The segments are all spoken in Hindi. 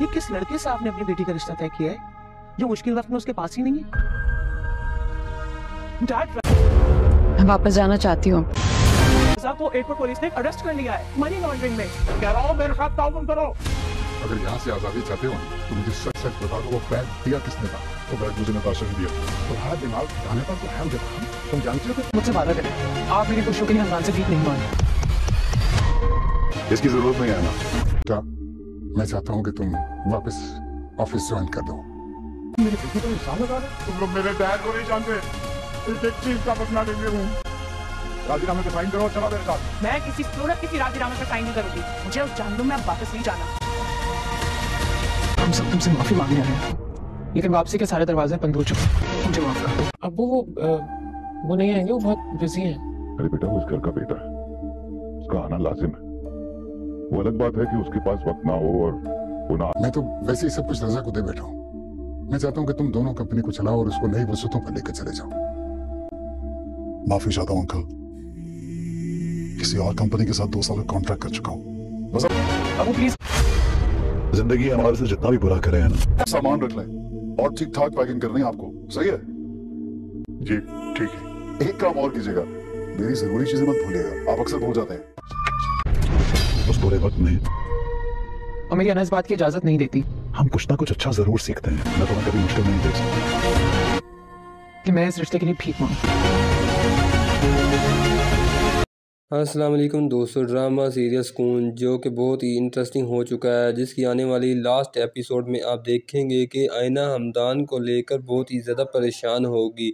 ये किस लड़के से आपने अपनी बेटी का रिश्ता तय किया है जो मुश्किल वक्त में उसके पास ही नहीं है मैं वापस जाना चाहती हूँ को एयरपोर्ट पुलिस ने अरेस्ट कर लिया है मनी लॉन्ड्रिंग में कह रहा हूँ मेरे साथ ताउन करो अगर यहाँ से आजादी चाहते हो तो मुझे सच सच बता दो वो बैग दिया किसने था वो बैग मुझे नताशा ने दिया दिमाग जाने पर तो, तो तुम जानते हो तो मुझसे करें आप मेरी खुशियों के लिए से नहीं इसकी जरूरत नहीं है ना मैं चाहता हूँ कि तुम वापस ऑफिस ज्वाइन कर दो मेरे तो तुम लोग मेरे को नहीं जानते एक चीज का हम सब तुमसे माफी लेकिन तो वापसी के सारे दरवाजे बंद हो चुके मुझे अब वो वो नहीं आएंगे वो बहुत बिजी है अरे बेटा उस घर का बेटा है उसका आना लाजिम है वो अलग बात है कि उसके पास वक्त ना हो और वो ना मैं तो वैसे ही सब कुछ रजा को दे बैठा हूँ मैं चाहता हूँ कि तुम दोनों कंपनी को चलाओ और उसको नई वसूतों पर लेकर चले जाओ माफी चाहता हूँ अंकल किसी और कंपनी के साथ दो साल का कॉन्ट्रैक्ट कर चुका हूँ बस अब प्लीज जिंदगी हमारे से जितना भी बुरा करे है ना सामान रख लें और ठीक ठाक पैकिंग करनी है आपको सही है जी ठीक है एक काम और कीजिएगा मेरी जरूरी चीजें मत भूलिएगा आप अक्सर भूल जाते हैं बुरे वक्त में और अना इस बात की इजाजत नहीं देती हम कुछ ना कुछ अच्छा जरूर सीखते हैं मैं तुम्हें तो कभी मुश्किल नहीं देख सकता कि मैं इस रिश्ते के लिए ठीक मांगू हाँ, असलम दोस्तों ड्रामा सीरियल सुकून जो कि बहुत ही इंटरेस्टिंग हो चुका है जिसकी आने वाली लास्ट एपिसोड में आप देखेंगे कि आयना हमदान को लेकर बहुत ही ज़्यादा परेशान होगी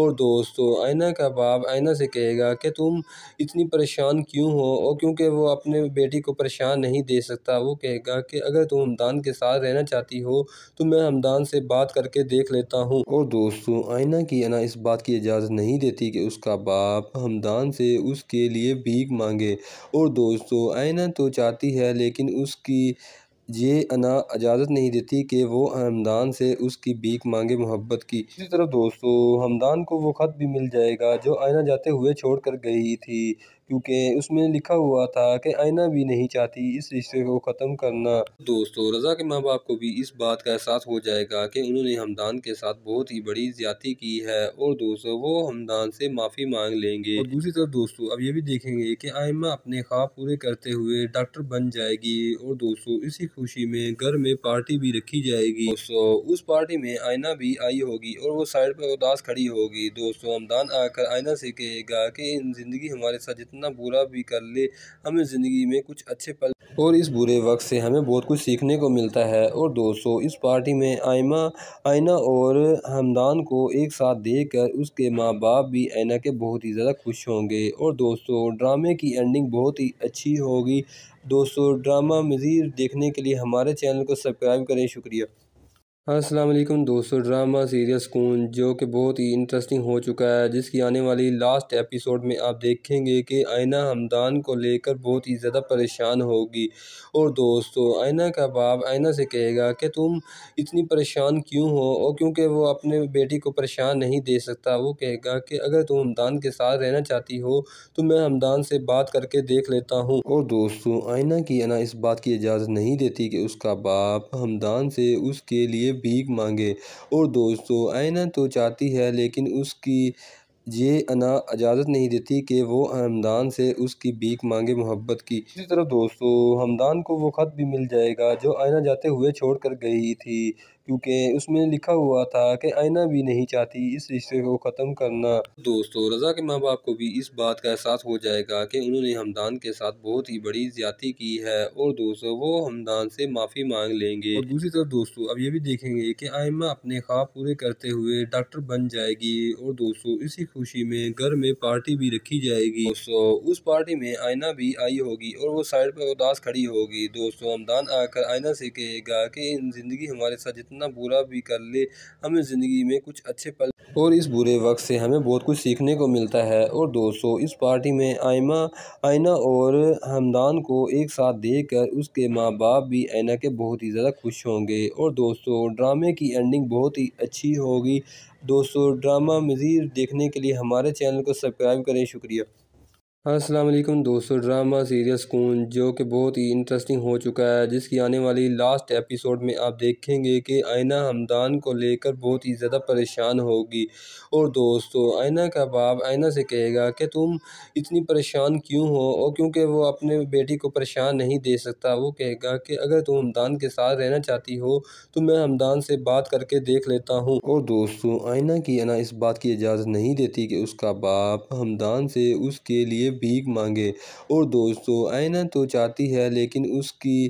और दोस्तों आयना का बाप आयना से कहेगा कि तुम इतनी परेशान क्यों हो और क्योंकि वो अपने बेटी को परेशान नहीं दे सकता वो कहेगा कि अगर तुम हमदान के साथ रहना चाहती हो तो मैं हमदान से बात करके देख लेता हूँ और दोस्तों आयना की आना इस बात की इजाज़त नहीं देती कि उसका बाप हमदान से उसके लिए लिए भीख मांगे और दोस्तों आयना तो चाहती है लेकिन उसकी ये अना इजाज़त नहीं देती कि वो हमदान से उसकी भीख मांगे मोहब्बत की इसी तरह दोस्तों हमदान को वो ख़त भी मिल जाएगा जो आईना जाते हुए छोड़ कर गई थी क्योंकि उसमें लिखा हुआ था कि आईना भी नहीं चाहती इस रिश्ते को ख़त्म करना दोस्तों रज़ा के माँ बाप को भी इस बात का एहसास हो जाएगा कि उन्होंने हमदान के साथ बहुत ही बड़ी ज्यादा की है और दोस्तों वो हमदान से माफ़ी मांग लेंगे और दूसरी तरफ दोस्तों अब ये भी देखेंगे कि आयमा अपने ख्वाब पूरे करते हुए डॉक्टर बन जाएगी और दोस्तों इसी खुशी में घर में पार्टी भी रखी जाएगी दोस्तों उस पार्टी में आयना भी आई होगी और वो साइड पर उदास खड़ी होगी दोस्तों हमदान आकर आयना से कहेगा कि जिंदगी हमारे साथ कितना बुरा भी कर ले हमें ज़िंदगी में कुछ अच्छे पल और इस बुरे वक्त से हमें बहुत कुछ सीखने को मिलता है और दोस्तों इस पार्टी में आयमा आयना और हमदान को एक साथ देख कर उसके माँ बाप भी आयना के बहुत ही ज़्यादा खुश होंगे और दोस्तों ड्रामे की एंडिंग बहुत ही अच्छी होगी दोस्तों ड्रामा मज़ीद देखने के लिए हमारे चैनल को सब्सक्राइब करें शुक्रिया हाँ, असलम दोस्तों ड्रामा सीरियल सुकून जो कि बहुत ही इंटरेस्टिंग हो चुका है जिसकी आने वाली लास्ट एपिसोड में आप देखेंगे कि आयना हमदान को लेकर बहुत ही ज़्यादा परेशान होगी और दोस्तों आयना का बाप आयना से कहेगा कि तुम इतनी परेशान क्यों हो और क्योंकि वो अपने बेटी को परेशान नहीं दे सकता वो कहेगा कि अगर तुम हमदान के साथ रहना चाहती हो तो मैं हमदान से बात करके देख लेता हूँ और दोस्तों आयना की आना इस बात की इजाज़त नहीं देती कि उसका बाप हमदान से उसके लिए लिए भीख मांगे और दोस्तों आयना तो चाहती है लेकिन उसकी ये अना इजाज़त नहीं देती कि वो हमदान से उसकी भीख मांगे मोहब्बत की इसी तरह दोस्तों हमदान को वो ख़त भी मिल जाएगा जो आयना जाते हुए छोड़ कर गई थी क्योंकि उसमें लिखा हुआ था कि आईना भी नहीं चाहती इस रिश्ते को ख़त्म करना दोस्तों रज़ा के माँ बाप को भी इस बात का एहसास हो जाएगा कि उन्होंने हमदान के साथ बहुत ही बड़ी ज्यादा की है और दोस्तों वो हमदान से माफ़ी मांग लेंगे और दूसरी तरफ दोस्तों अब ये भी देखेंगे कि आयमा अपने ख्वाब पूरे करते हुए डॉक्टर बन जाएगी और दोस्तों इसी खुशी में घर में पार्टी भी रखी जाएगी दोस्तों उस पार्टी में आयना भी आई होगी और वो साइड पर उदास खड़ी होगी दोस्तों हमदान आकर आयना से कहेगा कि जिंदगी हमारे साथ जितना कितना बुरा भी कर ले हमें ज़िंदगी में कुछ अच्छे पल और इस बुरे वक्त से हमें बहुत कुछ सीखने को मिलता है और दोस्तों इस पार्टी में आयमा आयना और हमदान को एक साथ देख कर उसके माँ बाप भी आयना के बहुत ही ज़्यादा खुश होंगे और दोस्तों ड्रामे की एंडिंग बहुत ही अच्छी होगी दोस्तों ड्रामा मज़ीद देखने के लिए हमारे चैनल को सब्सक्राइब करें शुक्रिया हाँ, असलम दोस्तों ड्रामा सीरियल सुकून जो कि बहुत ही इंटरेस्टिंग हो चुका है जिसकी आने वाली लास्ट एपिसोड में आप देखेंगे कि आयना हमदान को लेकर बहुत ही ज़्यादा परेशान होगी और दोस्तों आयना का बाप आयना से कहेगा कि तुम इतनी परेशान क्यों हो और क्योंकि वो अपने बेटी को परेशान नहीं दे सकता वो कहेगा कि अगर तुम हमदान के साथ रहना चाहती हो तो मैं हमदान से बात करके देख लेता हूँ और दोस्तों आयना की आना इस बात की इजाज़त नहीं देती कि उसका बाप हमदान से उसके लिए भीख मांगे और दोस्तों आयना तो चाहती है लेकिन उसकी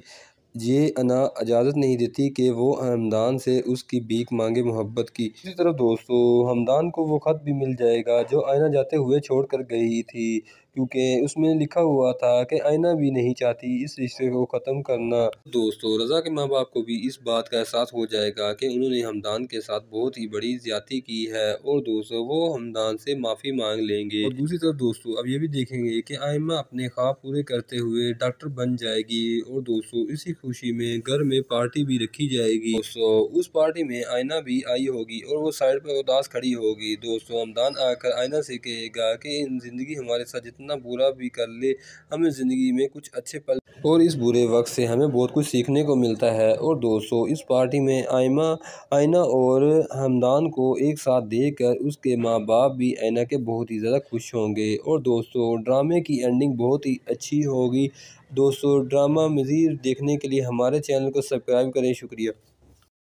ये अना इजाज़त नहीं देती कि वो हमदान से उसकी भीख मांगे मोहब्बत की इसी तरह दोस्तों हमदान को वो ख़त भी मिल जाएगा जो आयना जाते हुए छोड़ कर गई थी क्योंकि उसमें लिखा हुआ था कि आईना भी नहीं चाहती इस रिश्ते को ख़त्म करना दोस्तों रज़ा के माँ बाप को भी इस बात का एहसास हो जाएगा कि उन्होंने हमदान के साथ बहुत ही बड़ी ज्यादा की है और दोस्तों वो हमदान से माफ़ी मांग लेंगे और दूसरी तरफ दोस्तों अब ये भी देखेंगे कि आयमा अपने ख्वाब पूरे करते हुए डॉक्टर बन जाएगी और दोस्तों इसी खुशी में घर में पार्टी भी रखी जाएगी दोस्तों उस पार्टी में आयना भी आई होगी और वो साइड पर उदास खड़ी होगी दोस्तों हमदान आकर आयना से कहेगा कि जिंदगी हमारे साथ जितना कितना बुरा भी कर ले हमें ज़िंदगी में कुछ अच्छे पल और इस बुरे वक्त से हमें बहुत कुछ सीखने को मिलता है और दोस्तों इस पार्टी में आयमा आयना और हमदान को एक साथ देख कर उसके माँ बाप भी आयना के बहुत ही ज़्यादा खुश होंगे और दोस्तों ड्रामे की एंडिंग बहुत ही अच्छी होगी दोस्तों ड्रामा मज़ीद देखने के लिए हमारे चैनल को सब्सक्राइब करें शुक्रिया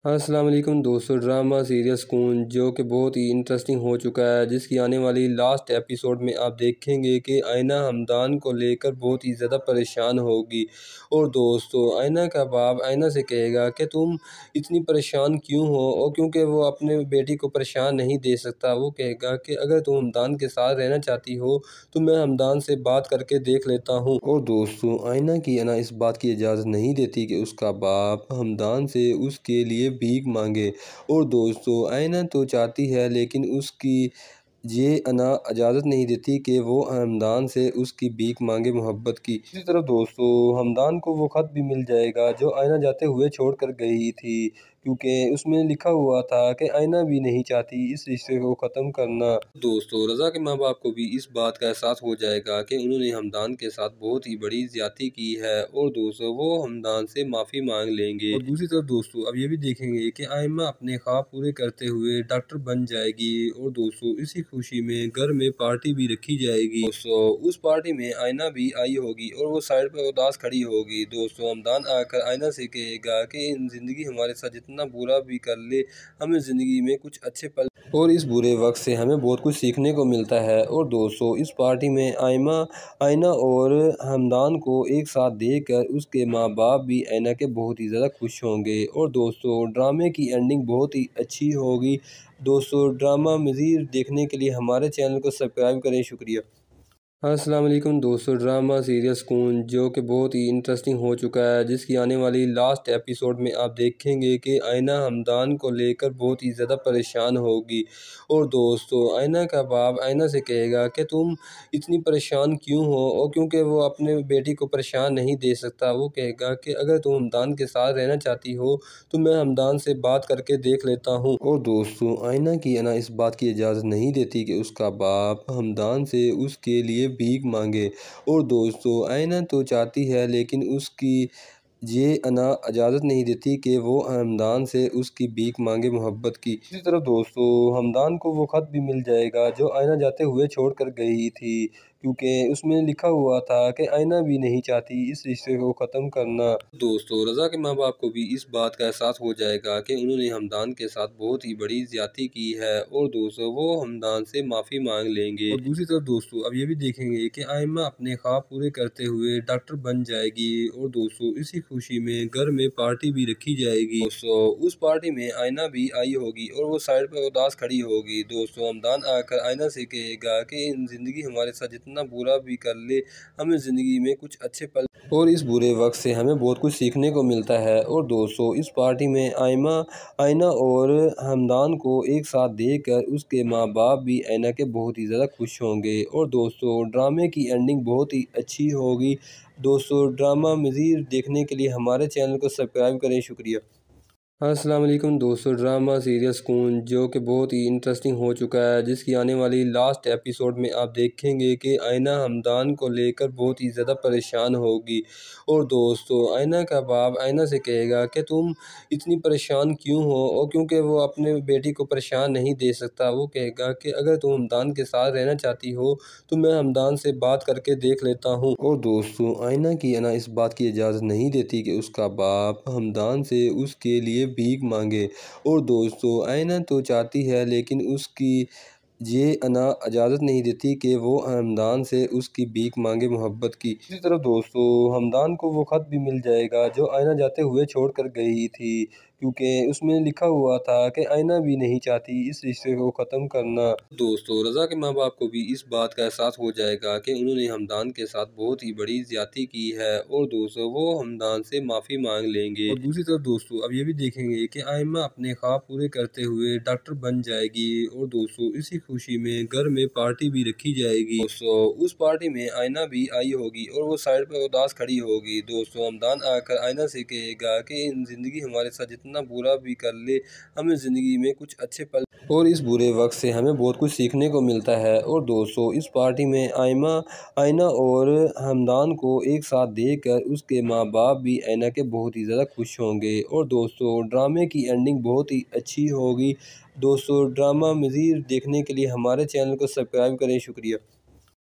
हाँ, अस्सलाम वालेकुम दोस्तों ड्रामा सीरियल सुकून जो कि बहुत ही इंटरेस्टिंग हो चुका है जिसकी आने वाली लास्ट एपिसोड में आप देखेंगे कि आयना हमदान को लेकर बहुत ही ज़्यादा परेशान होगी और दोस्तों आयना का बाप आयना से कहेगा कि तुम इतनी परेशान क्यों हो और क्योंकि वो अपने बेटी को परेशान नहीं दे सकता वो कहेगा कि अगर तुम हमदान के साथ रहना चाहती हो तो मैं हमदान से बात करके देख लेता हूँ और दोस्तों आयना की आना इस बात की इजाज़त नहीं देती कि उसका बाप हमदान से उसके लिए भीख मांगे और दोस्तों आयना तो चाहती है लेकिन उसकी ये अना इजाज़त नहीं देती कि वो हमदान से उसकी भीख मांगे मोहब्बत की इसी तरह दोस्तों हमदान को वो ख़त भी मिल जाएगा जो आयना जाते हुए छोड़ कर गई थी क्योंकि उसमें लिखा हुआ था कि आईना भी नहीं चाहती इस रिश्ते को ख़त्म करना दोस्तों रज़ा के माँ बाप को भी इस बात का एहसास हो जाएगा कि उन्होंने हमदान के साथ बहुत ही बड़ी ज्यादा की है और दोस्तों वो हमदान से माफ़ी मांग लेंगे और दूसरी तरफ दोस्तों अब ये भी देखेंगे कि आयमा अपने ख्वाब पूरे करते हुए डॉक्टर बन जाएगी और दोस्तों इसी खुशी में घर में पार्टी भी रखी जाएगी दोस्तों उस पार्टी में आयना भी आई होगी और वो साइड पर उदास खड़ी होगी दोस्तों हमदान आकर आयना से कहेगा कि जिंदगी हमारे साथ जितना कितना बुरा भी कर ले हमें ज़िंदगी में कुछ अच्छे पल और इस बुरे वक्त से हमें बहुत कुछ सीखने को मिलता है और दोस्तों इस पार्टी में आयमा आयना और हमदान को एक साथ देख कर उसके माँ बाप भी आयना के बहुत ही ज़्यादा खुश होंगे और दोस्तों ड्रामे की एंडिंग बहुत ही अच्छी होगी दोस्तों ड्रामा मज़ीद देखने के लिए हमारे चैनल को सब्सक्राइब करें शुक्रिया हाँ, असलम दोस्तों ड्रामा सीरियल सुकून जो कि बहुत ही इंटरेस्टिंग हो चुका है जिसकी आने वाली लास्ट एपिसोड में आप देखेंगे कि आयना हमदान को लेकर बहुत ही ज़्यादा परेशान होगी और दोस्तों आयना का बाप आयना से कहेगा कि तुम इतनी परेशान क्यों हो और क्योंकि वो अपने बेटी को परेशान नहीं दे सकता वो कहेगा कि अगर तुम हमदान के साथ रहना चाहती हो तो मैं हमदान से बात करके देख लेता हूँ और दोस्तों आयना की आना इस बात की इजाज़त नहीं देती कि उसका बाप हमदान से उसके लिए भीख मांगे और दोस्तों आयना तो चाहती है लेकिन उसकी ये अना इजाज़त नहीं देती कि वो हमदान से उसकी भीख मांगे मोहब्बत की इसी तरह दोस्तों हमदान को वो ख़त भी मिल जाएगा जो आयना जाते हुए छोड़ कर गई थी क्योंकि उसमें लिखा हुआ था कि आईना भी नहीं चाहती इस रिश्ते को ख़त्म करना दोस्तों रज़ा के माँ बाप को भी इस बात का एहसास हो जाएगा कि उन्होंने हमदान के साथ बहुत ही बड़ी ज्यादा की है और दोस्तों वो हमदान से माफ़ी मांग लेंगे और दूसरी तरफ दोस्तों अब ये भी देखेंगे कि आयमा अपने ख्वाब पूरे करते हुए डॉक्टर बन जाएगी और दोस्तों इसी खुशी में घर में पार्टी भी रखी जाएगी दोस्तों उस पार्टी में आयना भी आई होगी और वो साइड पर उदास खड़ी होगी दोस्तों हमदान आकर आयना से कहेगा कि जिंदगी हमारे साथ जितना कितना बुरा भी कर ले हमें ज़िंदगी में कुछ अच्छे पल और इस बुरे वक्त से हमें बहुत कुछ सीखने को मिलता है और दोस्तों इस पार्टी में आयमा आयना और हमदान को एक साथ देख कर उसके माँ बाप भी आयना के बहुत ही ज़्यादा खुश होंगे और दोस्तों ड्रामे की एंडिंग बहुत ही अच्छी होगी दोस्तों ड्रामा मज़ीद देखने के लिए हमारे चैनल को सब्सक्राइब करें शुक्रिया असलम दोस्तों ड्रामा सीरियल सुकून जो कि बहुत ही इंटरेस्टिंग हो चुका है जिसकी आने वाली लास्ट एपिसोड में आप देखेंगे कि आयना हमदान को लेकर बहुत ही ज़्यादा परेशान होगी और दोस्तों आयना का बाप आयना से कहेगा कि तुम इतनी परेशान क्यों हो और क्योंकि वो अपने बेटी को परेशान नहीं दे सकता वो कहेगा कि अगर तुम हमदान के साथ रहना चाहती हो तो मैं हमदान से बात करके देख लेता हूँ और दोस्तों आयना की आना इस बात की इजाज़त नहीं देती कि उसका बाप हमदान से उसके लिए भीख मांगे और दोस्तों आयना तो चाहती है लेकिन उसकी ये अना इजाज़त नहीं देती कि वो हमदान से उसकी भीख मांगे मोहब्बत की इसी तरफ दोस्तों हमदान को वो ख़त भी मिल जाएगा जो आयना जाते हुए छोड़ कर गई थी क्योंकि उसमें लिखा हुआ था कि आईना भी नहीं चाहती इस रिश्ते को ख़त्म करना दोस्तों रज़ा के माँ बाप को भी इस बात का एहसास हो जाएगा कि उन्होंने हमदान के साथ बहुत ही बड़ी ज्यादा की है और दोस्तों वो हमदान से माफ़ी मांग लेंगे और दूसरी तरफ दोस्तों अब ये भी देखेंगे कि आयमा अपने ख्वाब पूरे करते हुए डॉक्टर बन जाएगी और दोस्तों इसी खुशी में घर में पार्टी भी रखी जाएगी दोस्तों उस पार्टी में आयना भी आई होगी और वो साइड पर उदास खड़ी होगी दोस्तों हमदान आकर आयना से कहेगा कि जिंदगी हमारे साथ जितना कितना बुरा भी कर ले हमें ज़िंदगी में कुछ अच्छे पल और इस बुरे वक्त से हमें बहुत कुछ सीखने को मिलता है और दोस्तों इस पार्टी में आयमा आयना और हमदान को एक साथ देख कर उसके माँ बाप भी आयना के बहुत ही ज़्यादा खुश होंगे और दोस्तों ड्रामे की एंडिंग बहुत ही अच्छी होगी दोस्तों ड्रामा मज़ीद देखने के लिए हमारे चैनल को सब्सक्राइब करें शुक्रिया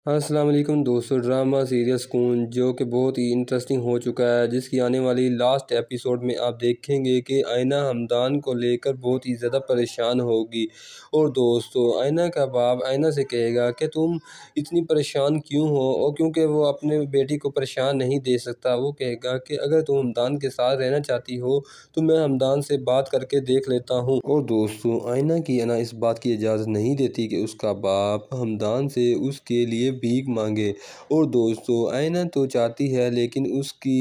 हाँ, असलम दोस्तों ड्रामा सीरियल सुकून जो कि बहुत ही इंटरेस्टिंग हो चुका है जिसकी आने वाली लास्ट एपिसोड में आप देखेंगे कि आयना हमदान को लेकर बहुत ही ज़्यादा परेशान होगी और दोस्तों आयना का बाप आयना से कहेगा कि तुम इतनी परेशान क्यों हो और क्योंकि वो अपने बेटी को परेशान नहीं दे सकता वो कहेगा कि अगर तुम हमदान के साथ रहना चाहती हो तो मैं हमदान से बात करके देख लेता हूँ और दोस्तों आयना की आना इस बात की इजाज़त नहीं देती कि उसका बाप हमदान से उसके लिए भीख मांगे और दोस्तों आयना तो चाहती है लेकिन उसकी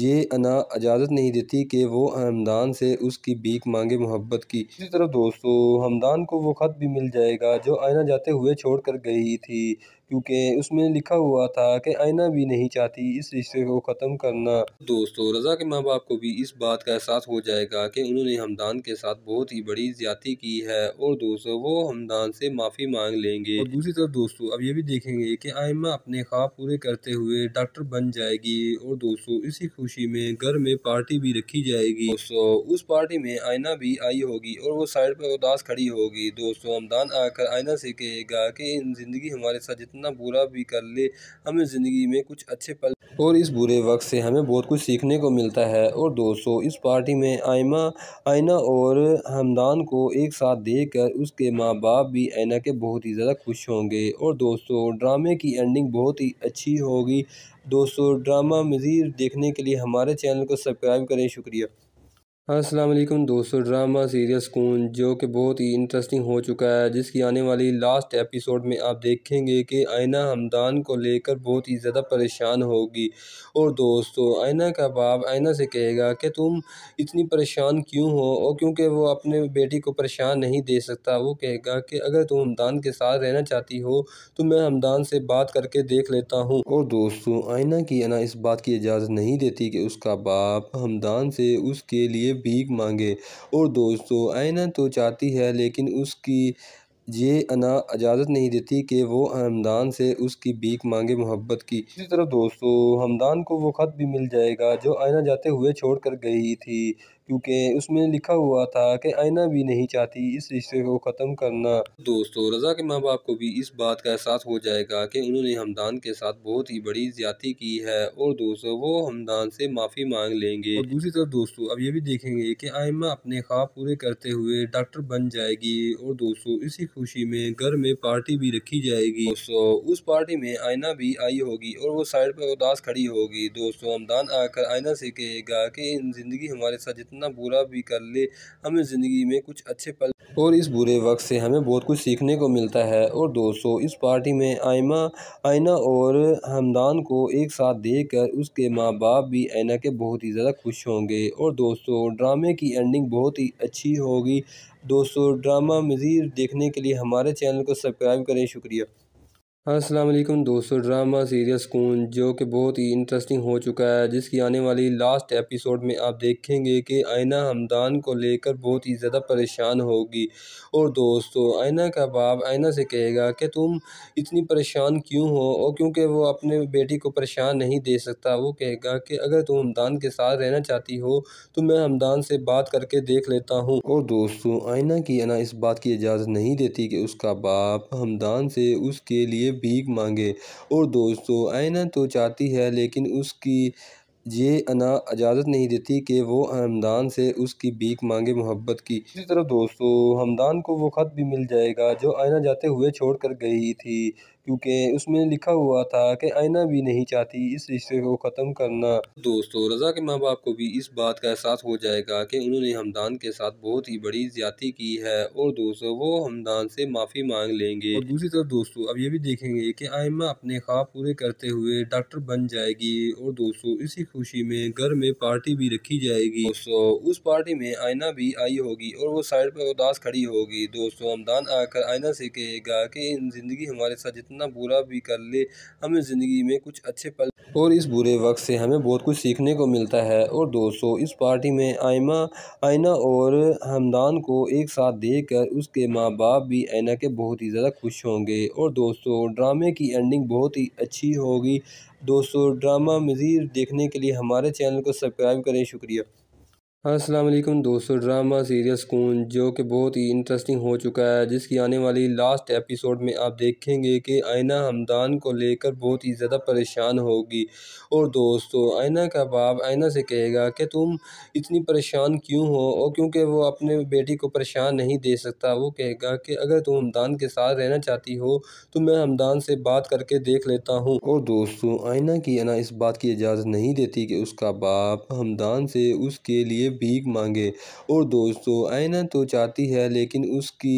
ये अना इजाज़त नहीं देती कि वो हमदान से उसकी भीख मांगे मोहब्बत की इसी तरह दोस्तों हमदान को वो ख़त भी मिल जाएगा जो आयना जाते हुए छोड़ कर गई थी क्योंकि उसमें लिखा हुआ था कि आईना भी नहीं चाहती इस रिश्ते को ख़त्म करना दोस्तों रज़ा के माँ बाप को भी इस बात का एहसास हो जाएगा कि उन्होंने हमदान के साथ बहुत ही बड़ी ज्यादा की है और दोस्तों वो हमदान से माफ़ी मांग लेंगे और दूसरी तरफ दोस्तों अब ये भी देखेंगे कि आयमा अपने ख्वाब पूरे करते हुए डॉक्टर बन जाएगी और दोस्तों इसी खुशी में घर में पार्टी भी रखी जाएगी दोस्तों उस पार्टी में आयना भी आई होगी और वो साइड पर उदास खड़ी होगी दोस्तों हमदान आकर आयना से कहेगा कि जिंदगी हमारे साथ जितना कितना बुरा भी कर ले हमें ज़िंदगी में कुछ अच्छे पल और इस बुरे वक्त से हमें बहुत कुछ सीखने को मिलता है और दोस्तों इस पार्टी में आयमा आयना और हमदान को एक साथ देख कर उसके माँ बाप भी आयना के बहुत ही ज़्यादा खुश होंगे और दोस्तों ड्रामे की एंडिंग बहुत ही अच्छी होगी दोस्तों ड्रामा मज़ीद देखने के लिए हमारे चैनल को सब्सक्राइब करें शुक्रिया हाँ, असलम दोस्तों ड्रामा सीरियल सुकून जो कि बहुत ही इंटरेस्टिंग हो चुका है जिसकी आने वाली लास्ट एपिसोड में आप देखेंगे कि आयना हमदान को लेकर बहुत ही ज़्यादा परेशान होगी और दोस्तों आयना का बाप आयना से कहेगा कि तुम इतनी परेशान क्यों हो और क्योंकि वो अपने बेटी को परेशान नहीं दे सकता वो कहेगा कि अगर तुम हमदान के साथ रहना चाहती हो तो मैं हमदान से बात करके देख लेता हूँ और दोस्तों आयना की आना इस बात की इजाज़त नहीं देती कि उसका बाप हमदान से उसके लिए भीख मांगे और दोस्तों आयना तो चाहती है लेकिन उसकी ये अना इजाज़त नहीं देती कि वो हमदान से उसकी भीख मांगे मोहब्बत की इसी तरह दोस्तों हमदान को वो ख़त भी मिल जाएगा जो आयना जाते हुए छोड़ कर गई थी क्योंकि उसमें लिखा हुआ था कि आईना भी नहीं चाहती इस रिश्ते को ख़त्म करना दोस्तों रज़ा के माँ बाप को भी इस बात का एहसास हो जाएगा कि उन्होंने हमदान के साथ बहुत ही बड़ी ज्यादा की है और दोस्तों वो हमदान से माफ़ी मांग लेंगे और दूसरी तरफ दोस्तों अब ये भी देखेंगे कि आयमा अपने ख्वाब पूरे करते हुए डॉक्टर बन जाएगी और दोस्तों इसी खुशी में घर में पार्टी भी रखी जाएगी दोस्तों उस पार्टी में आयना भी आई होगी और वो साइड पर उदास खड़ी होगी दोस्तों हमदान आकर आयना से कहेगा कि जिंदगी हमारे साथ जितना कितना बुरा भी कर ले हमें ज़िंदगी में कुछ अच्छे पल और इस बुरे वक्त से हमें बहुत कुछ सीखने को मिलता है और दोस्तों इस पार्टी में आयमा आयना और हमदान को एक साथ देख कर उसके माँ बाप भी आयना के बहुत ही ज़्यादा खुश होंगे और दोस्तों ड्रामे की एंडिंग बहुत ही अच्छी होगी दोस्तों ड्रामा मज़ीद देखने के लिए हमारे चैनल को सब्सक्राइब करें शुक्रिया हाँ, असलम दोस्तों ड्रामा सीरियल सुकून जो कि बहुत ही इंटरेस्टिंग हो चुका है जिसकी आने वाली लास्ट एपिसोड में आप देखेंगे कि आयना हमदान को लेकर बहुत ही ज़्यादा परेशान होगी और दोस्तों आयना का बाप आयना से कहेगा कि तुम इतनी परेशान क्यों हो और क्योंकि वो अपने बेटी को परेशान नहीं दे सकता वो कहेगा कि अगर तुम हमदान के साथ रहना चाहती हो तो मैं हमदान से बात करके देख लेता हूँ और दोस्तों आयना की आना इस बात की इजाज़त नहीं देती कि उसका बाप हमदान से उसके लिए भीख मांगे और दोस्तों आयना तो चाहती है लेकिन उसकी ये अना इजाज़त नहीं देती कि वो हमदान से उसकी भीख मांगे मोहब्बत की इसी तरह दोस्तों हमदान को वो ख़त भी मिल जाएगा जो आयना जाते हुए छोड़ कर गई थी क्योंकि उसमें लिखा हुआ था कि आईना भी नहीं चाहती इस रिश्ते को ख़त्म करना दोस्तों रज़ा के माँ बाप को भी इस बात का एहसास हो जाएगा कि उन्होंने हमदान के साथ बहुत ही बड़ी ज्यादा की है और दोस्तों वो हमदान से माफ़ी मांग लेंगे और दूसरी तरफ दोस्तों अब ये भी देखेंगे कि आयमा अपने ख्वाब पूरे करते हुए डॉक्टर बन जाएगी और दोस्तों इसी खुशी में घर में पार्टी भी रखी जाएगी दोस्तों उस पार्टी में आयना भी आई होगी और वो साइड पर उदास खड़ी होगी दोस्तों हमदान आकर आयना से कहेगा कि जिंदगी हमारे साथ जितना कितना बुरा भी कर ले हमें ज़िंदगी में कुछ अच्छे पल और इस बुरे वक्त से हमें बहुत कुछ सीखने को मिलता है और दोस्तों इस पार्टी में आयमा आयना और हमदान को एक साथ देख कर उसके माँ बाप भी आयना के बहुत ही ज़्यादा खुश होंगे और दोस्तों ड्रामे की एंडिंग बहुत ही अच्छी होगी दोस्तों ड्रामा मज़ीद देखने के लिए हमारे चैनल को सब्सक्राइब करें शुक्रिया हाँ, असलम दोस्तों ड्रामा सीरियल सुकून जो कि बहुत ही इंटरेस्टिंग हो चुका है जिसकी आने वाली लास्ट एपिसोड में आप देखेंगे कि आयना हमदान को लेकर बहुत ही ज़्यादा परेशान होगी और दोस्तों आयना का बाप आयना से कहेगा कि तुम इतनी परेशान क्यों हो और क्योंकि वो अपने बेटी को परेशान नहीं दे सकता वो कहेगा कि अगर तुम हमदान के साथ रहना चाहती हो तो मैं हमदान से बात करके देख लेता हूँ और दोस्तों आयना की आना इस बात की इजाज़त नहीं देती कि उसका बाप हमदान से उसके लिए भीख मांगे और दोस्तों आयना तो चाहती है लेकिन उसकी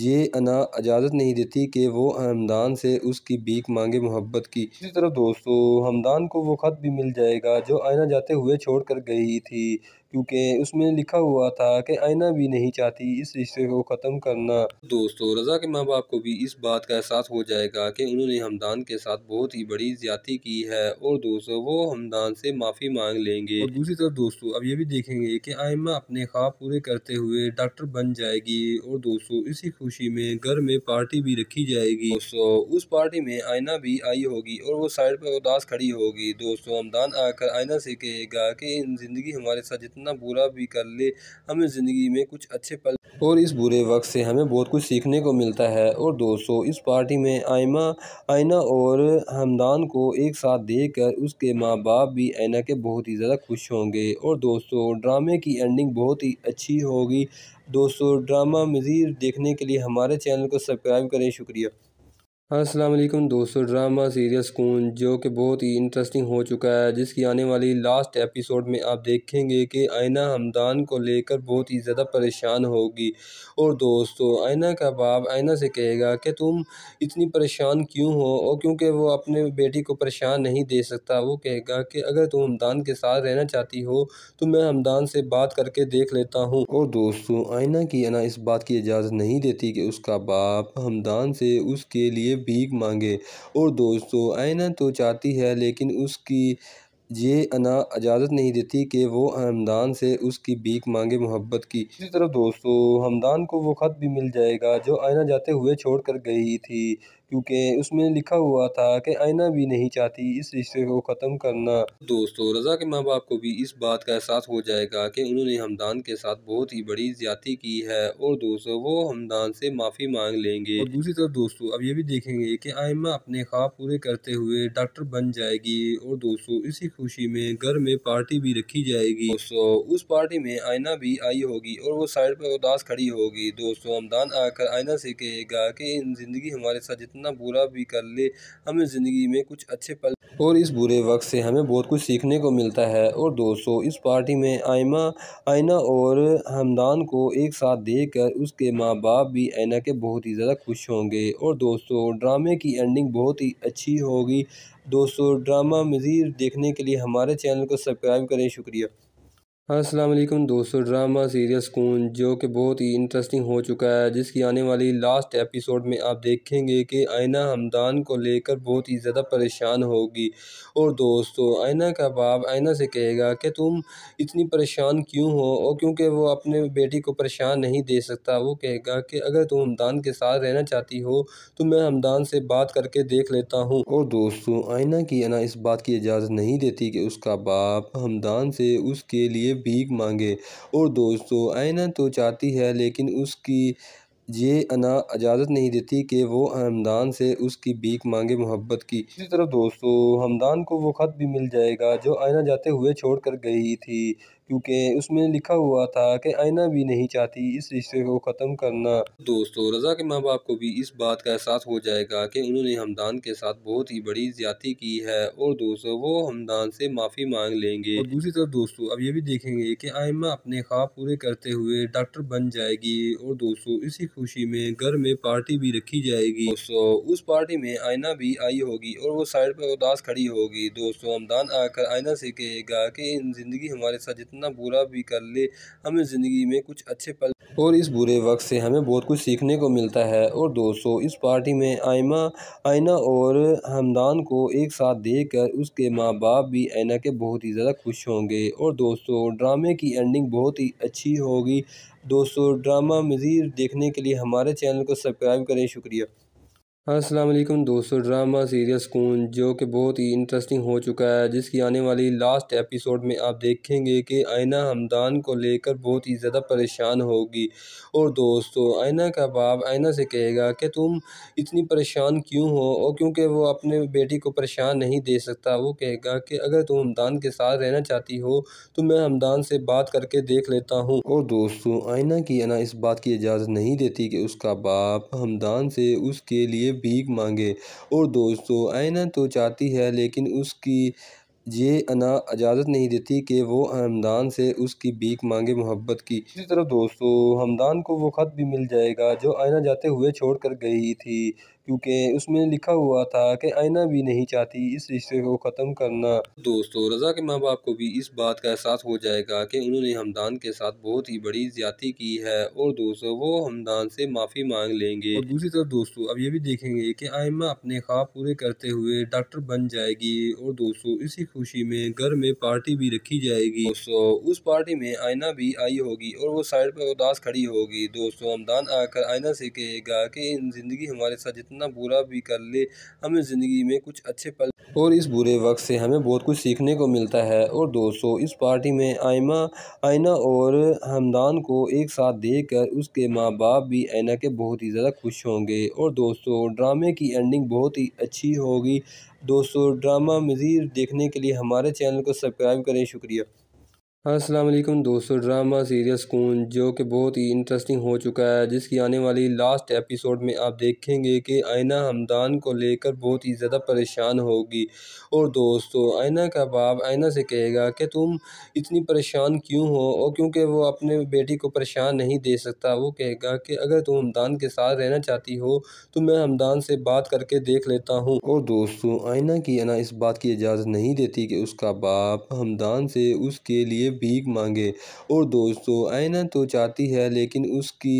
ये अना इजाज़त नहीं देती कि वो हमदान से उसकी भीख मांगे मोहब्बत की इसी तरह दोस्तों हमदान को वो ख़त भी मिल जाएगा जो आयना जाते हुए छोड़ कर गई थी क्योंकि उसमें लिखा हुआ था कि आईना भी नहीं चाहती इस रिश्ते को ख़त्म करना दोस्तों रज़ा के माँ बाप को भी इस बात का एहसास हो जाएगा कि उन्होंने हमदान के साथ बहुत ही बड़ी ज्यादा की है और दोस्तों वो हमदान से माफ़ी मांग लेंगे और दूसरी तरफ दोस्तों अब ये भी देखेंगे कि आयमा अपने ख्वाब पूरे करते हुए डॉक्टर बन जाएगी और दोस्तों इसी खुशी में घर में पार्टी भी रखी जाएगी दोस्तों उस पार्टी में आयना भी आई होगी और वो साइड पर उदास खड़ी होगी दोस्तों हमदान आकर आयना से कहेगा कि जिंदगी हमारे साथ जितना कितना बुरा भी कर ले हमें ज़िंदगी में कुछ अच्छे पल और इस बुरे वक्त से हमें बहुत कुछ सीखने को मिलता है और दोस्तों इस पार्टी में आयमा आयना और हमदान को एक साथ देख कर उसके माँ बाप भी आयना के बहुत ही ज़्यादा खुश होंगे और दोस्तों ड्रामे की एंडिंग बहुत ही अच्छी होगी दोस्तों ड्रामा मज़ीद देखने के लिए हमारे चैनल को सब्सक्राइब करें शुक्रिया हाँ, असलम दोस्तों ड्रामा सीरियल सुकून जो कि बहुत ही इंटरेस्टिंग हो चुका है जिसकी आने वाली लास्ट एपिसोड में आप देखेंगे कि आयना हमदान को लेकर बहुत ही ज़्यादा परेशान होगी और दोस्तों आयना का बाप आयना से कहेगा कि तुम इतनी परेशान क्यों हो और क्योंकि वो अपने बेटी को परेशान नहीं दे सकता वो कहेगा कि अगर तुम हमदान के साथ रहना चाहती हो तो मैं हमदान से बात करके देख लेता हूँ और दोस्तों आयना की आना इस बात की इजाज़त नहीं देती कि उसका बाप हमदान से उसके लिए भीख मांगे और दोस्तों आयना तो चाहती है लेकिन उसकी ये अना इजाज़त नहीं देती कि वो हमदान से उसकी भीख मांगे मोहब्बत की इसी तरह दोस्तों हमदान को वो ख़त भी मिल जाएगा जो आयना जाते हुए छोड़ कर गई थी क्योंकि उसमें लिखा हुआ था कि आईना भी नहीं चाहती इस रिश्ते को ख़त्म करना दोस्तों रज़ा के माँ बाप को भी इस बात का एहसास हो जाएगा कि उन्होंने हमदान के साथ बहुत ही बड़ी ज्यादा की है और दोस्तों वो हमदान से माफ़ी मांग लेंगे और दूसरी तरफ दोस्तों अब ये भी देखेंगे कि आयमा अपने ख्वाब पूरे करते हुए डॉक्टर बन जाएगी और दोस्तों इसी खुशी में घर में पार्टी भी रखी जाएगी दोस्तों उस पार्टी में आयना भी आई होगी और वो साइड पर उदास खड़ी होगी दोस्तों हमदान आकर आयना से कहेगा कि जिंदगी हमारे साथ जितना कितना बुरा भी कर ले हमें ज़िंदगी में कुछ अच्छे पल और इस बुरे वक्त से हमें बहुत कुछ सीखने को मिलता है और दोस्तों इस पार्टी में आयमा आयना और हमदान को एक साथ देखकर उसके माँ बाप भी आयना के बहुत ही ज़्यादा खुश होंगे और दोस्तों ड्रामे की एंडिंग बहुत ही अच्छी होगी दोस्तों ड्रामा मज़ीद देखने के लिए हमारे चैनल को सब्सक्राइब करें शुक्रिया हाँ, असलम दोस्तों ड्रामा सीरियल सुकून जो कि बहुत ही इंटरेस्टिंग हो चुका है जिसकी आने वाली लास्ट एपिसोड में आप देखेंगे कि आयना हमदान को लेकर बहुत ही ज़्यादा परेशान होगी और दोस्तों आयना का बाप आयना से कहेगा कि तुम इतनी परेशान क्यों हो और क्योंकि वो अपने बेटी को परेशान नहीं दे सकता वो कहेगा कि अगर तुम हमदान के साथ रहना चाहती हो तो मैं हमदान से बात करके देख लेता हूँ और दोस्तों आयना की आना इस बात की इजाज़त नहीं देती कि उसका बाप हमदान से उसके लिए भीख मांगे और दोस्तों आईना तो चाहती है लेकिन उसकी ये अना इजाज़त नहीं देती कि वो हमदान से उसकी बीक मांगे मोहब्बत की इसी तरफ दोस्तों हमदान को वो ख़त भी मिल जाएगा जो आयना जाते हुए छोड़ कर गई थी क्योंकि उसमें लिखा हुआ था कि आयना भी नहीं चाहती इस रिश्ते को ख़त्म करना दोस्तों रज़ा के माँ बाप को भी इस बात का एहसास हो जाएगा कि उन्होंने हमदान के साथ बहुत ही बड़ी ज्यादा की है और दोस्तों वो हमदान से माफ़ी मांग लेंगे और दूसरी तरफ दोस्तों अब ये भी देखेंगे कि आयमा अपने ख्वाब पूरे करते हुए डॉक्टर बन जाएगी और दोस्तों इसी खुशी में घर में पार्टी भी रखी जाएगी दोस्तों उस पार्टी में आयना भी आई होगी और वो साइड पर उदास खड़ी होगी दोस्तों हमदान आकर आयना से कहेगा कि ज़िंदगी हमारे साथ जितना बुरा भी कर ले हमें ज़िंदगी में कुछ अच्छे पल और इस बुरे वक्त से हमें बहुत कुछ सीखने को मिलता है और दोस्तों इस पार्टी में आयमा आयना और हमदान को एक साथ देख कर उसके माँ बाप भी आयना के बहुत ही ज़्यादा खुश होंगे और दोस्तों ड्रामे की एंडिंग बहुत ही अच्छी होगी दोस्तों ड्रामा मज़ीद देखने के लिए हमारे चैनल को सब्सक्राइब करें शुक्रिया हाँ, असलम दोस्तों ड्रामा सीरियल सुकून जो कि बहुत ही इंटरेस्टिंग हो चुका है जिसकी आने वाली लास्ट एपिसोड में आप देखेंगे कि आयना हमदान को लेकर बहुत ही ज़्यादा परेशान होगी और दोस्तों आयना का बाप आयना से कहेगा कि तुम इतनी परेशान क्यों हो और क्योंकि वो अपने बेटी को परेशान नहीं दे सकता वो कहेगा कि अगर तुम हमदान के साथ रहना चाहती हो तो मैं हमदान से बात करके देख लेता हूँ और दोस्तों आयना की आना इस बात की इजाज़त नहीं देती कि उसका बाप हमदान से उसके लिए लिए भीख मांगे और दोस्तों आयना तो चाहती है लेकिन उसकी ये अना इजाज़त नहीं देती कि वो हमदान से उसकी भीख मांगे मोहब्बत की इसी तरफ दोस्तों हमदान को वो ख़त भी मिल जाएगा जो आयना जाते हुए छोड़ कर गई थी क्योंकि उसमें लिखा हुआ था कि आईना भी नहीं चाहती इस रिश्ते को ख़त्म करना दोस्तों रज़ा के माँ बाप को भी इस बात का एहसास हो जाएगा कि उन्होंने हमदान के साथ बहुत ही बड़ी ज्यादा की है और दोस्तों वो हमदान से माफ़ी मांग लेंगे और दूसरी तरफ दोस्तों अब ये भी देखेंगे कि आयमा अपने ख्वाब पूरे करते हुए डॉक्टर बन जाएगी और दोस्तों इसी खुशी में घर में पार्टी भी रखी जाएगी दोस्तों उस पार्टी में आयना भी आई होगी और वो साइड पर उदास खड़ी होगी दोस्तों हमदान आकर आयना से कहेगा कि जिंदगी हमारे साथ जितना कितना बुरा भी कर ले हमें ज़िंदगी में कुछ अच्छे पल और इस बुरे वक्त से हमें बहुत कुछ सीखने को मिलता है और दोस्तों इस पार्टी में आयमा आयना और हमदान को एक साथ देख कर उसके माँ बाप भी आयना के बहुत ही ज़्यादा खुश होंगे और दोस्तों ड्रामे की एंडिंग बहुत ही अच्छी होगी दोस्तों ड्रामा मज़ीद देखने के लिए हमारे चैनल को सब्सक्राइब करें शुक्रिया हाँ, असलम दोस्तों ड्रामा सीरियल सुकून जो कि बहुत ही इंटरेस्टिंग हो चुका है जिसकी आने वाली लास्ट एपिसोड में आप देखेंगे कि आयना हमदान को लेकर बहुत ही ज़्यादा परेशान होगी और दोस्तों आयना का बाप आयना से कहेगा कि तुम इतनी परेशान क्यों हो और क्योंकि वो अपने बेटी को परेशान नहीं दे सकता वो कहेगा कि अगर तुम हमदान के साथ रहना चाहती हो तो मैं हमदान से बात करके देख लेता हूँ और दोस्तों आयना की आना इस बात की इजाज़त नहीं देती कि उसका बाप हमदान से उसके लिए भीख मांगे और दोस्तों आयना तो चाहती है लेकिन उसकी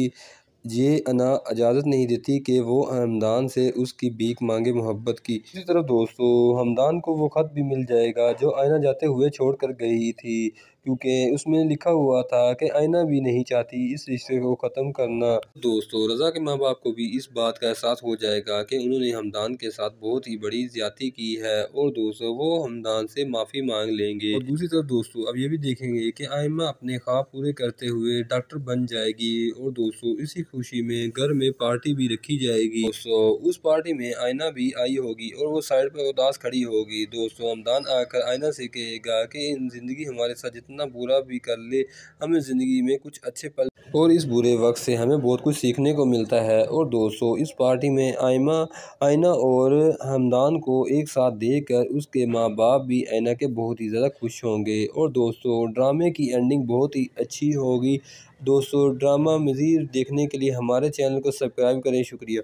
ये अना इजाज़त नहीं देती कि वो हमदान से उसकी भीख मांगे मोहब्बत की इसी तरह दोस्तों हमदान को वो ख़त भी मिल जाएगा जो आयना जाते हुए छोड़ कर गई थी क्योंकि उसमें लिखा हुआ था कि आईना भी नहीं चाहती इस रिश्ते को ख़त्म करना दोस्तों रज़ा के माँ बाप को भी इस बात का एहसास हो जाएगा कि उन्होंने हमदान के साथ बहुत ही बड़ी ज्यादा की है और दोस्तों वो हमदान से माफ़ी मांग लेंगे और दूसरी तरफ दोस्तों अब ये भी देखेंगे कि आयमा अपने ख्वाब पूरे करते हुए डॉक्टर बन जाएगी और दोस्तों इसी खुशी में घर में पार्टी भी रखी जाएगी दोस्तों उस पार्टी में आयना भी आई होगी और वो साइड पर उदास खड़ी होगी दोस्तों हमदान आकर आयना से कहेगा कि जिंदगी हमारे साथ जितना कितना बुरा भी कर ले हमें ज़िंदगी में कुछ अच्छे पल और इस बुरे वक्त से हमें बहुत कुछ सीखने को मिलता है और दोस्तों इस पार्टी में आयमा आयना और हमदान को एक साथ देख कर उसके माँ बाप भी आयना के बहुत ही ज़्यादा खुश होंगे और दोस्तों ड्रामे की एंडिंग बहुत ही अच्छी होगी दोस्तों ड्रामा मज़ीद देखने के लिए हमारे चैनल को सब्सक्राइब करें शुक्रिया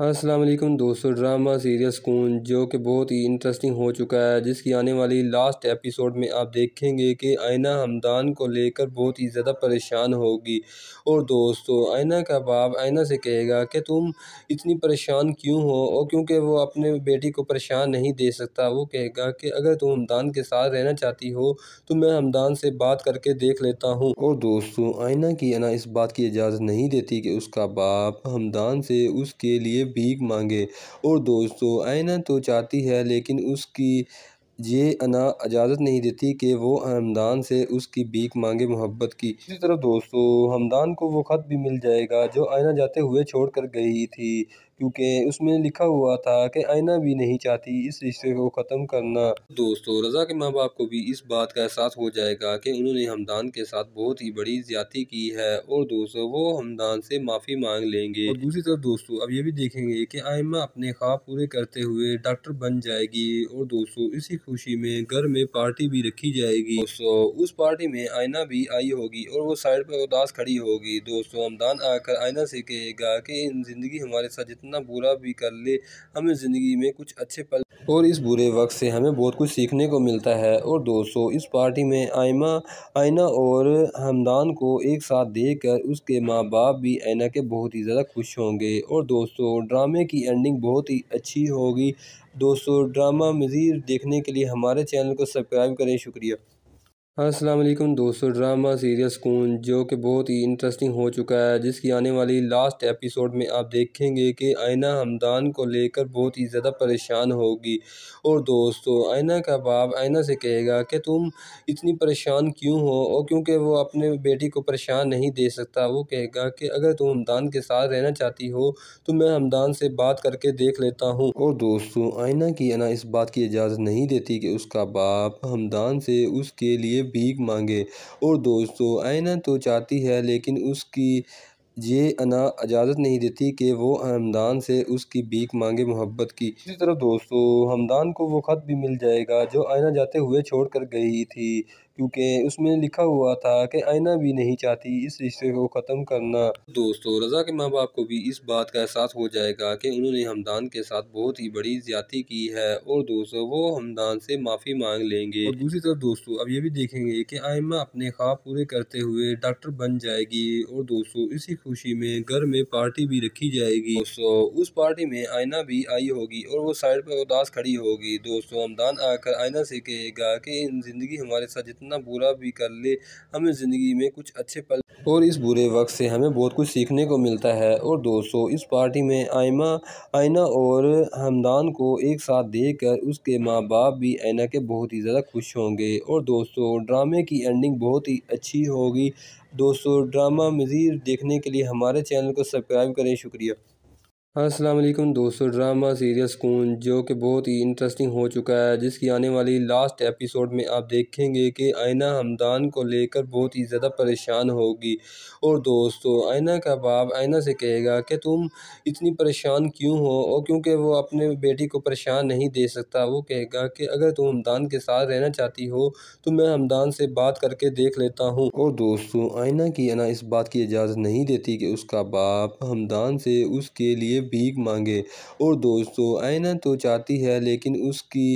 हाँ, असलम दोस्तों ड्रामा सीरियल सुकून जो कि बहुत ही इंटरेस्टिंग हो चुका है जिसकी आने वाली लास्ट एपिसोड में आप देखेंगे कि आयना हमदान को लेकर बहुत ही ज़्यादा परेशान होगी और दोस्तों आयना का बाप आयना से कहेगा कि तुम इतनी परेशान क्यों हो और क्योंकि वो अपने बेटी को परेशान नहीं दे सकता वो कहेगा कि अगर तुम हमदान के साथ रहना चाहती हो तो मैं हमदान से बात करके देख लेता हूँ और दोस्तों आयना की आना इस बात की इजाज़त नहीं देती कि उसका बाप हमदान से उसके लिए भीख मांगे और दोस्तों आयना तो चाहती है लेकिन उसकी ये अना इजाज़त नहीं देती कि वो हमदान से उसकी भीख मांगे मोहब्बत की इसी तरह दोस्तों हमदान को वो ख़त भी मिल जाएगा जो आयना जाते हुए छोड़ कर गई थी क्योंकि उसमें लिखा हुआ था कि आईना भी नहीं चाहती इस रिश्ते को ख़त्म करना दोस्तों रज़ा के माँ बाप को भी इस बात का एहसास हो जाएगा कि उन्होंने हमदान के साथ बहुत ही बड़ी ज्यादा की है और दोस्तों वो हमदान से माफ़ी मांग लेंगे और दूसरी तरफ दोस्तों अब ये भी देखेंगे कि आयमा अपने ख्वाब पूरे करते हुए डॉक्टर बन जाएगी और दोस्तों इसी खुशी में घर में पार्टी भी रखी जाएगी दोस्तों उस पार्टी में आयना भी आई होगी और वो साइड पर उदास खड़ी होगी दोस्तों हमदान आकर आयना से कहेगा कि जिंदगी हमारे साथ जितना कितना बुरा भी कर ले हमें ज़िंदगी में कुछ अच्छे पल और इस बुरे वक्त से हमें बहुत कुछ सीखने को मिलता है और दोस्तों इस पार्टी में आयमा आयना और हमदान को एक साथ देख कर उसके माँ बाप भी आयना के बहुत ही ज़्यादा खुश होंगे और दोस्तों ड्रामे की एंडिंग बहुत ही अच्छी होगी दोस्तों ड्रामा मज़ीद देखने के लिए हमारे चैनल को सब्सक्राइब करें शुक्रिया हाँ, असलम दोस्तों ड्रामा सीरियल सुकून जो कि बहुत ही इंटरेस्टिंग हो चुका है जिसकी आने वाली लास्ट एपिसोड में आप देखेंगे कि आयना हमदान को लेकर बहुत ही ज़्यादा परेशान होगी और दोस्तों आयना का बाप आयना से कहेगा कि तुम इतनी परेशान क्यों हो और क्योंकि वो अपने बेटी को परेशान नहीं दे सकता वो कहेगा कि अगर तुम हमदान के साथ रहना चाहती हो तो मैं हमदान से बात करके देख लेता हूँ और दोस्तों आयना की आना इस बात की इजाज़त नहीं देती कि उसका बाप हमदान से उसके लिए भीख मांगे और दोस्तों आयना तो चाहती है लेकिन उसकी ये अना इजाज़त नहीं देती कि वो हमदान से उसकी भीख मांगे मोहब्बत की इसी तरह दोस्तों हमदान को वो ख़त भी मिल जाएगा जो आयना जाते हुए छोड़ कर गई थी क्योंकि उसमें लिखा हुआ था कि आईना भी नहीं चाहती इस रिश्ते को ख़त्म करना दोस्तों रज़ा के माँ बाप को भी इस बात का एहसास हो जाएगा कि उन्होंने हमदान के साथ बहुत ही बड़ी ज्यादा की है और दोस्तों वो हमदान से माफ़ी मांग लेंगे और दूसरी तरफ दोस्तों अब ये भी देखेंगे कि आयमा अपने ख्वाब पूरे करते हुए डॉक्टर बन जाएगी और दोस्तों इसी खुशी में घर में पार्टी भी रखी जाएगी दोस्तों उस पार्टी में आयना भी आई होगी और वो साइड पर उदास खड़ी होगी दोस्तों हमदान आकर आयना से कहेगा कि जिंदगी हमारे साथ जितना कितना बुरा भी कर ले हमें ज़िंदगी में कुछ अच्छे पल और इस बुरे वक्त से हमें बहुत कुछ सीखने को मिलता है और दोस्तों इस पार्टी में आयमा आयना और हमदान को एक साथ कर उसके माँ बाप भी आयना के बहुत ही ज़्यादा खुश होंगे और दोस्तों ड्रामे की एंडिंग बहुत ही अच्छी होगी दोस्तों ड्रामा मज़ीद देखने के लिए हमारे चैनल को सब्सक्राइब करें शुक्रिया असलम दोस्तों ड्रामा सीरियल सुकून जो कि बहुत ही इंटरेस्टिंग हो चुका है जिसकी आने वाली लास्ट एपिसोड में आप देखेंगे कि आयना हमदान को लेकर बहुत ही ज़्यादा परेशान होगी और दोस्तों आयना का बाप आयना से कहेगा कि तुम इतनी परेशान क्यों हो और क्योंकि वो अपने बेटी को परेशान नहीं दे सकता वो कहेगा कि अगर तुम हमदान के साथ रहना चाहती हो तो मैं हमदान से बात करके देख लेता हूँ और दोस्तों आयना की आना इस बात की इजाज़त नहीं देती कि उसका बाप हमदान से उसके लिए भीख मांगे और दोस्तों आयना तो चाहती है लेकिन उसकी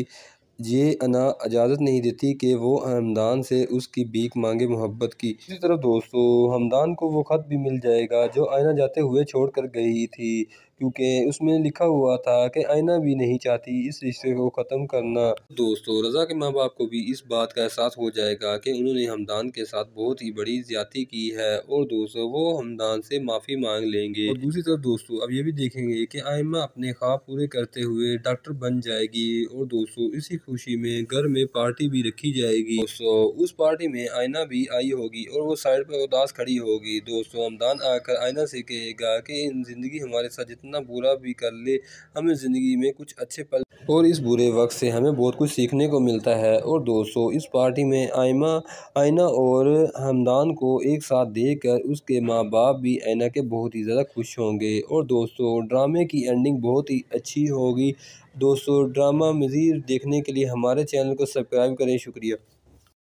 ये अना इजाज़त नहीं देती कि वो हमदान से उसकी भीख मांगे मोहब्बत की इसी तरह दोस्तों हमदान को वो ख़त भी मिल जाएगा जो आयना जाते हुए छोड़ कर गई थी क्योंकि उसमें लिखा हुआ था कि आईना भी नहीं चाहती इस रिश्ते को ख़त्म करना दोस्तों रज़ा के माँ बाप को भी इस बात का एहसास हो जाएगा कि उन्होंने हमदान के साथ बहुत ही बड़ी ज्यादा की है और दोस्तों वो हमदान से माफ़ी मांग लेंगे और दूसरी तरफ दोस्तों अब ये भी देखेंगे कि आयमा अपने ख्वाब पूरे करते हुए डॉक्टर बन जाएगी और दोस्तों इसी खुशी में घर में पार्टी भी रखी जाएगी दोस्तों उस पार्टी में आयना भी आई होगी और वो साइड पर उदास खड़ी होगी दोस्तों हमदान आकर आयना से कहेगा कि जिंदगी हमारे साथ जितना कितना बुरा भी कर ले हमें ज़िंदगी में कुछ अच्छे पल और इस बुरे वक्त से हमें बहुत कुछ सीखने को मिलता है और दोस्तों इस पार्टी में आयमा आयना और हमदान को एक साथ देख कर उसके माँ बाप भी आयना के बहुत ही ज़्यादा खुश होंगे और दोस्तों ड्रामे की एंडिंग बहुत ही अच्छी होगी दोस्तों ड्रामा मज़ीद देखने के लिए हमारे चैनल को सब्सक्राइब करें शुक्रिया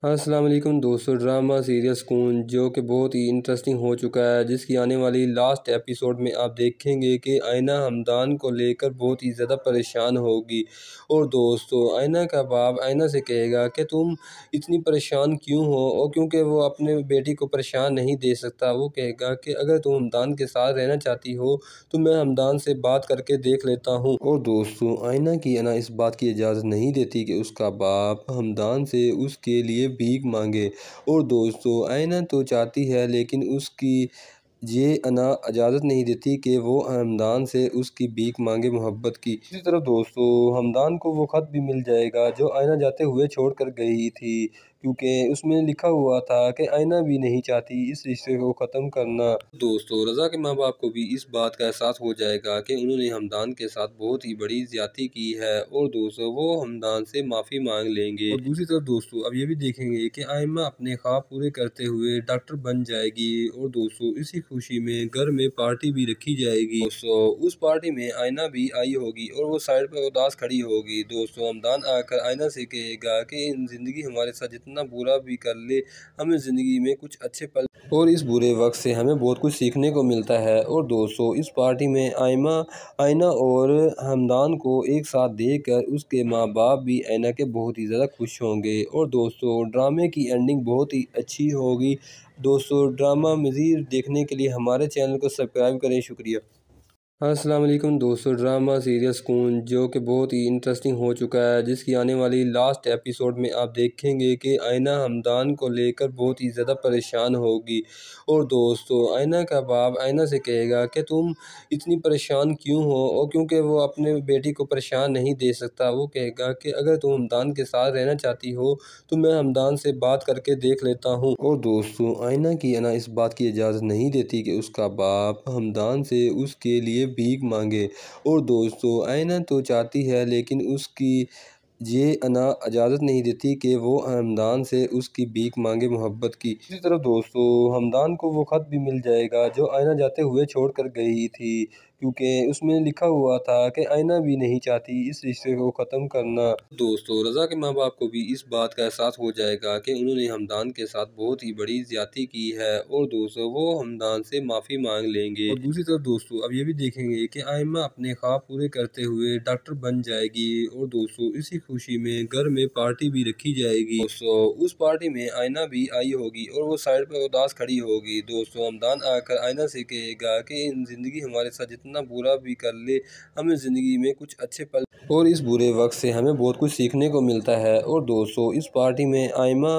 हाँ, असलम दोस्तों ड्रामा सीरियल सुकून जो कि बहुत ही इंटरेस्टिंग हो चुका है जिसकी आने वाली लास्ट एपिसोड में आप देखेंगे कि आयना हमदान को लेकर बहुत ही ज़्यादा परेशान होगी और दोस्तों आयना का बाप आयना से कहेगा कि तुम इतनी परेशान क्यों हो और क्योंकि वो अपने बेटी को परेशान नहीं दे सकता वो कहेगा कि अगर तुम हमदान के साथ रहना चाहती हो तो मैं हमदान से बात करके देख लेता हूँ और दोस्तों आयना की आना इस बात की इजाज़त नहीं देती कि उसका बाप हमदान से उसके लिए लिए भीख मांगे और दोस्तों आयना तो चाहती है लेकिन उसकी ये अना इजाज़त नहीं देती कि वो हमदान से उसकी भीख मांगे मोहब्बत की इसी तरफ दोस्तों हमदान को वो ख़त भी मिल जाएगा जो आयना जाते हुए छोड़ कर गई थी क्योंकि उसमें लिखा हुआ था कि आईना भी नहीं चाहती इस रिश्ते को ख़त्म करना दोस्तों रज़ा के माँ बाप को भी इस बात का एहसास हो जाएगा कि उन्होंने हमदान के साथ बहुत ही बड़ी ज्यादा की है और दोस्तों वो हमदान से माफ़ी मांग लेंगे और दूसरी तरफ दोस्तों अब ये भी देखेंगे कि आयमा अपने ख्वाब पूरे करते हुए डॉक्टर बन जाएगी और दोस्तों इसी खुशी में घर में पार्टी भी रखी जाएगी दोस्तों उस पार्टी में आयना भी आई होगी और वो साइड पर उदास खड़ी होगी दोस्तों हमदान आकर आयना से कहेगा कि जिंदगी हमारे साथ जितना कितना बुरा भी कर ले हमें ज़िंदगी में कुछ अच्छे पल और इस बुरे वक्त से हमें बहुत कुछ सीखने को मिलता है और दोस्तों इस पार्टी में आयमा आयना और हमदान को एक साथ देख कर उसके माँ बाप भी आयना के बहुत ही ज़्यादा खुश होंगे और दोस्तों ड्रामे की एंडिंग बहुत ही अच्छी होगी दोस्तों ड्रामा मज़ीद देखने के लिए हमारे चैनल को सब्सक्राइब करें शुक्रिया हाँ, असलम दोस्तों ड्रामा सीरियल सुकून जो कि बहुत ही इंटरेस्टिंग हो चुका है जिसकी आने वाली लास्ट एपिसोड में आप देखेंगे कि आयना हमदान को लेकर बहुत ही ज़्यादा परेशान होगी और दोस्तों आयना का बाप आयना से कहेगा कि तुम इतनी परेशान क्यों हो और क्योंकि वो अपने बेटी को परेशान नहीं दे सकता वो कहेगा कि अगर तुम हमदान के साथ रहना चाहती हो तो मैं हमदान से बात करके देख लेता हूँ और दोस्तों आयना की आना इस बात की इजाज़त नहीं देती कि उसका बाप हमदान से उसके लिए भीख मांगे और दोस्तों आयना तो चाहती है लेकिन उसकी ये अना इजाज़त नहीं देती कि वो हमदान से उसकी भीख मांगे मोहब्बत की इसी तरह दोस्तों हमदान को वो ख़त भी मिल जाएगा जो आयना जाते हुए छोड़ कर गई थी क्योंकि उसमें लिखा हुआ था कि आईना भी नहीं चाहती इस रिश्ते को ख़त्म करना दोस्तों रज़ा के माँ बाप को भी इस बात का एहसास हो जाएगा कि उन्होंने हमदान के साथ बहुत ही बड़ी ज्यादा की है और दोस्तों वो हमदान से माफ़ी मांग लेंगे और दूसरी तरफ दोस्तों अब ये भी देखेंगे कि आयमा अपने ख्वाब पूरे करते हुए डॉक्टर बन जाएगी और दोस्तों इसी खुशी में घर में पार्टी भी रखी जाएगी दोस्तों उस पार्टी में आयना भी आई होगी और वो साइड पर उदास खड़ी होगी दोस्तों हमदान आकर आयना से कहेगा कि जिंदगी हमारे साथ जितना कितना बुरा भी कर ले हमें ज़िंदगी में कुछ अच्छे पल और इस बुरे वक्त से हमें बहुत कुछ सीखने को मिलता है और दोस्तों इस पार्टी में आयमा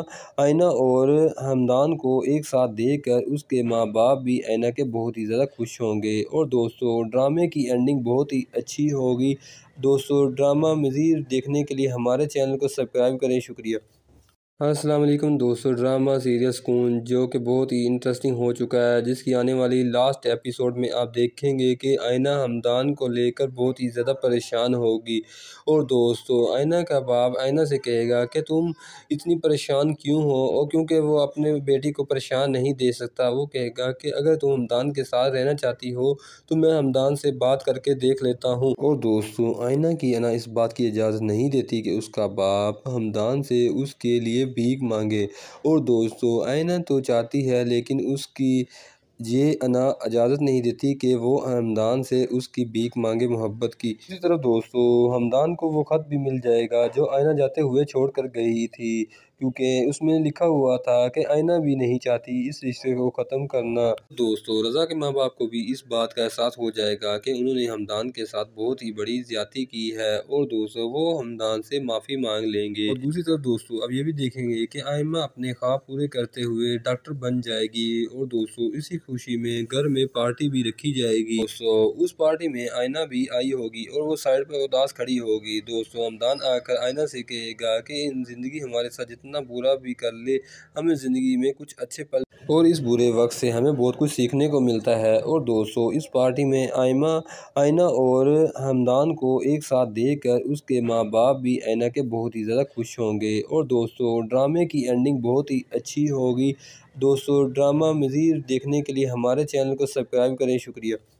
आयना और हमदान को एक साथ देख कर उसके माँ बाप भी आयना के बहुत ही ज़्यादा खुश होंगे और दोस्तों ड्रामे की एंडिंग बहुत ही अच्छी होगी दोस्तों ड्रामा मज़ीद देखने के लिए हमारे चैनल को सब्सक्राइब करें शुक्रिया हाँ, असलम दोस्तों ड्रामा सीरियल सुकून जो कि बहुत ही इंटरेस्टिंग हो चुका है जिसकी आने वाली लास्ट एपिसोड में आप देखेंगे कि आयना हमदान को लेकर बहुत ही ज़्यादा परेशान होगी और दोस्तों आयना का बाप आयना से कहेगा कि तुम इतनी परेशान क्यों हो और क्योंकि वो अपने बेटी को परेशान नहीं दे सकता वो कहेगा कि अगर तुम हमदान के साथ रहना चाहती हो तो मैं हमदान से बात करके देख लेता हूँ और दोस्तों आयना की आना इस बात की इजाज़त नहीं देती कि उसका बाप हमदान से उसके लिए भीख मांगे और दोस्तों आयना तो चाहती है लेकिन उसकी ये अना इजाज़त नहीं देती कि वो हमदान से उसकी भीख मांगे मोहब्बत की इसी तरह दोस्तों हमदान को वो ख़त भी मिल जाएगा जो आयना जाते हुए छोड़ कर गई थी क्योंकि उसमें लिखा हुआ था कि आईना भी नहीं चाहती इस रिश्ते को ख़त्म करना दोस्तों रज़ा के माँ बाप को भी इस बात का एहसास हो जाएगा कि उन्होंने हमदान के साथ बहुत ही बड़ी ज्यादा की है और दोस्तों वो हमदान से माफ़ी मांग लेंगे और दूसरी तरफ दोस्तों अब ये भी देखेंगे कि आयमा अपने ख्वाब पूरे करते हुए डॉक्टर बन जाएगी और दोस्तों इसी खुशी में घर में पार्टी भी रखी जाएगी दोस्तों उस पार्टी में आयना भी आई होगी और वो साइड पर उदास खड़ी होगी दोस्तों हमदान आकर आयना से कहेगा कि जिंदगी हमारे साथ जितना कितना बुरा भी कर ले हमें ज़िंदगी में कुछ अच्छे पल और इस बुरे वक्त से हमें बहुत कुछ सीखने को मिलता है और दोस्तों इस पार्टी में आयमा आयना और हमदान को एक साथ देख कर उसके माँ बाप भी आयना के बहुत ही ज़्यादा खुश होंगे और दोस्तों ड्रामे की एंडिंग बहुत ही अच्छी होगी दोस्तों ड्रामा मज़ीद देखने के लिए हमारे चैनल को सब्सक्राइब करें शुक्रिया